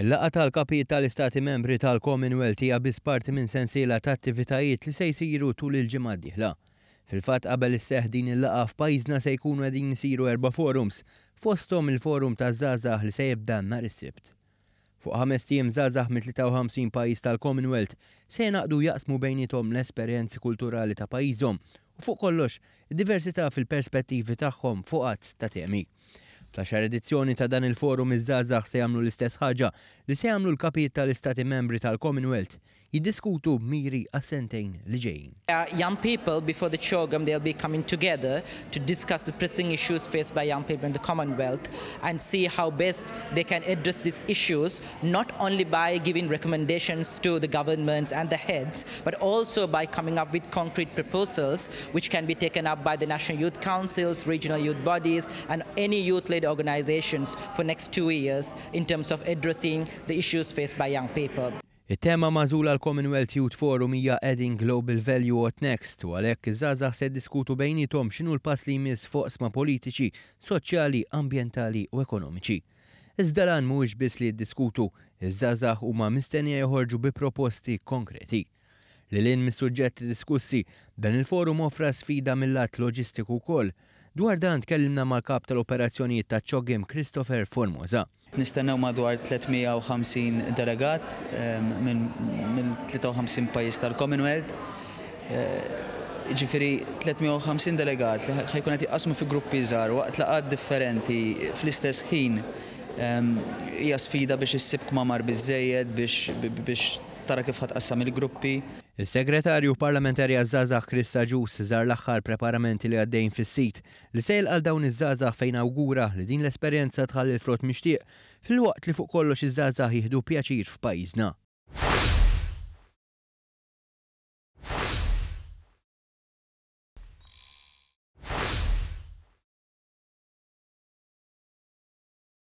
Il-laqa tal kapi tal-Istati membri tal-Commonwealth hija biss parti minn sensiela ta' attivitajiet li se jsiru tul il-ġimgħa d-dieħla. Fil-fatt qabel isseħ din il-laqa f'pajjiżna se jkunu qegħdin isiru erba' forums, fosthom il-forum ta' żgħażagħ li se jibda nhar is-Sibt. Fuq ħames tiem żgħażagħ mit 53 pajjiż tal-Commonwealth se jnaqdu jaqsmu bejnithom l-esperjenzi kulturali ta' pajjiżhom u fuq kollox diversità fil-perspettivi tagħhom fuqat ta' temi. Flaxar edizzjoni ta' dan il-forum iż-żazax se jagħmlu l-istess ħaġa li se jagħmlu l kapit tal-istati membri tal-Commonwealth jiddiskutu miri għas li ġejjin. Young people before the program they'll be coming together to discuss the pressing issues faced by young people in the Commonwealth and see how best they can address these issues not only by giving recommendations to the governments and the heads but also by coming up with concrete proposals which can be taken up by the National Youth Councils, regional youth bodies and any youth-led organizations for next two years in terms of addressing the issues faced by young people. It-tema mażul l-Commonwealth Youth Forum hija Adding Global Value What Next u għalhekk iż-żgħażagħ se diskutu bejnietom x'inhu l-pass li jmiss foqsma politiċi, soċjali, ambjentali u ekonomiċi. Iżda lan mhuwiex biss li jiddiskutu, iż-żgħażagħ huma mistennija joħorġu bi proposti konkreti. Lilin mis-suġġett diskussi, dan il-forum offra sfida mill-lat loġistiku wkoll. Dwar dan tkellimna mal-kap tal-operazzjonijiet ta' ċogim Christopher Formosa. Nistennew madwar 350 delegat minn 53 pajis tal-Commonwealth. Eh, ġifiri 350 delegat li ħajkun qed jaqsmu fi gruppi żgħar waqt laqgħat differenti fl-istess ħin hija sfida biex issib ma mar biex tara kif ħatqassam il-gruppi. Il-segretarju parlamentari għazzaza Krista Ġus żar l-axħar preparamenti li għaddejn fis-sit li sejl għal dawn iż-żazax fejn awgura li din l-esperjenza tħalli l-frott mixtieq fil-waqt li fuq kollox iż-żazax jihdu pjaċir f'pajjiżna.